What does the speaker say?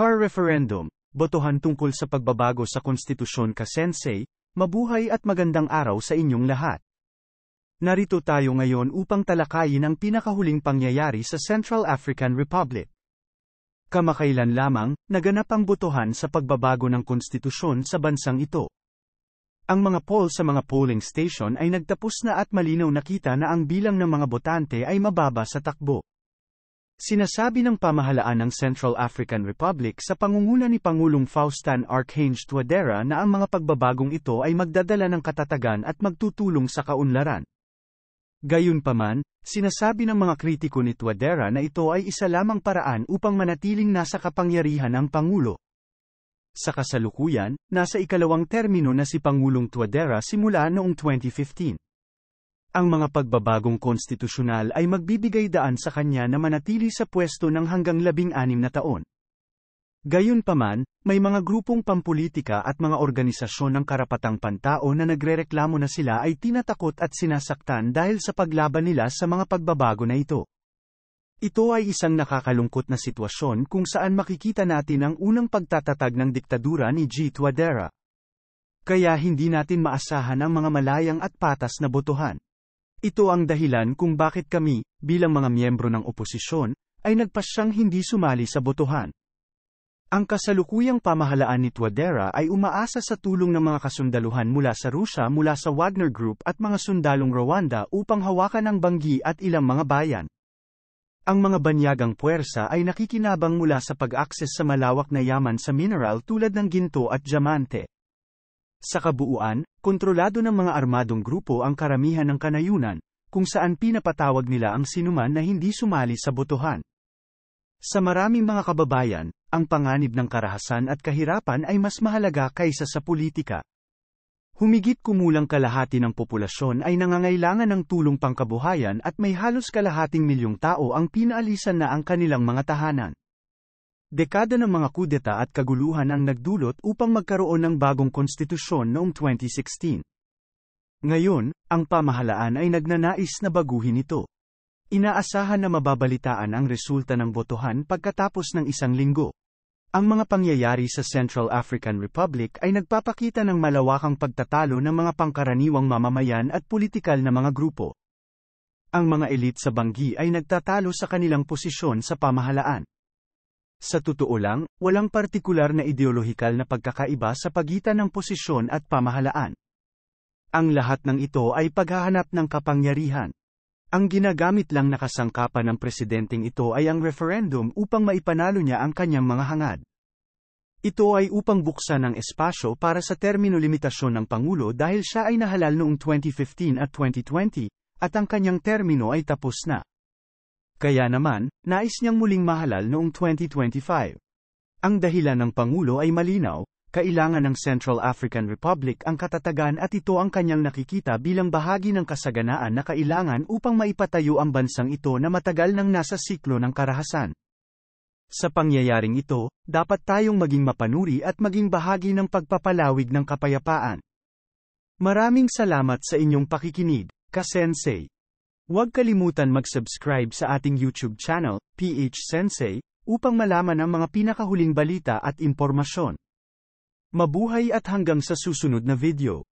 Car Referendum, botohan tungkol sa pagbabago sa konstitusyon ka sensei, mabuhay at magandang araw sa inyong lahat. Narito tayo ngayon upang talakayin ang pinakahuling pangyayari sa Central African Republic. Kamakailan lamang, naganap ang botohan sa pagbabago ng konstitusyon sa bansang ito. Ang mga poll sa mga polling station ay nagtapos na at malinaw nakita na ang bilang ng mga botante ay mababa sa takbo. Sinasabi ng pamahalaan ng Central African Republic sa pangunguna ni Pangulong Faustin Archange Touadera na ang mga pagbabagong ito ay magdadala ng katatagan at magtutulong sa kaunlaran. Gayunpaman, sinasabi ng mga kritiko ni Touadera na ito ay isa lamang paraan upang manatiling nasa kapangyarihan ang Pangulo. Sa kasalukuyan, nasa ikalawang termino na si Pangulong Touadera simula noong 2015 ang mga pagbabagong konstitusyonal ay magbibigay daan sa kanya na manatili sa pwesto ng hanggang labing anim na taon. Gayunpaman, may mga grupong pampulitika at mga organisasyon ng karapatang pantao na nagrereklamo na sila ay tinatakot at sinasaktan dahil sa paglaban nila sa mga pagbabago na ito. Ito ay isang nakakalungkot na sitwasyon kung saan makikita natin ang unang pagtatatag ng diktadura ni G. Tuadera. Kaya hindi natin maasahan ang mga malayang at patas na botohan. Ito ang dahilan kung bakit kami, bilang mga miyembro ng oposisyon, ay nagpasyang hindi sumali sa botohan. Ang kasalukuyang pamahalaan ni Twadera ay umaasa sa tulong ng mga kasundaluhan mula sa Rusya mula sa Wagner Group at mga sundalong Rwanda upang hawakan ang Banggi at ilang mga bayan. Ang mga banyagang puwersa ay nakikinabang mula sa pag-akses sa malawak na yaman sa mineral tulad ng ginto at diamante. Sa kabuuan, kontrolado ng mga armadong grupo ang karamihan ng kanayunan, kung saan pinapatawag nila ang sinuman na hindi sumali sa botohan. Sa maraming mga kababayan, ang panganib ng karahasan at kahirapan ay mas mahalaga kaysa sa politika. Humigit kumulang kalahati ng populasyon ay nangangailangan ng tulong pangkabuhayan at may halos kalahating milyong tao ang pinaalisan na ang kanilang mga tahanan. Dekada ng mga kudeta at kaguluhan ang nagdulot upang magkaroon ng bagong konstitusyon noong 2016. Ngayon, ang pamahalaan ay nagnanais na baguhin ito. Inaasahan na mababalitaan ang resulta ng botohan pagkatapos ng isang linggo. Ang mga pangyayari sa Central African Republic ay nagpapakita ng malawakang pagtatalo ng mga pangkaraniwang mamamayan at politikal na mga grupo. Ang mga elite sa Banggi ay nagtatalo sa kanilang posisyon sa pamahalaan. Sa totoo lang, walang partikular na ideolohikal na pagkakaiba sa pagitan ng posisyon at pamahalaan. Ang lahat ng ito ay paghahanap ng kapangyarihan. Ang ginagamit lang na kasangkapan ng presidenteng ito ay ang referendum upang maipanalo niya ang kanyang mga hangad. Ito ay upang buksan ang espasyo para sa termino limitasyon ng Pangulo dahil siya ay nahalal noong 2015 at 2020, at ang kanyang termino ay tapos na. Kaya naman, nais niyang muling mahalal noong 2025. Ang dahilan ng Pangulo ay malinaw, kailangan ng Central African Republic ang katatagan at ito ang kanyang nakikita bilang bahagi ng kasaganaan na kailangan upang maipatayo ang bansang ito na matagal nang nasa siklo ng karahasan. Sa pangyayaring ito, dapat tayong maging mapanuri at maging bahagi ng pagpapalawig ng kapayapaan. Maraming salamat sa inyong pakikinig, Kasensei. Huwag kalimutan mag-subscribe sa ating YouTube channel, PH Sensei, upang malaman ang mga pinakahuling balita at impormasyon. Mabuhay at hanggang sa susunod na video.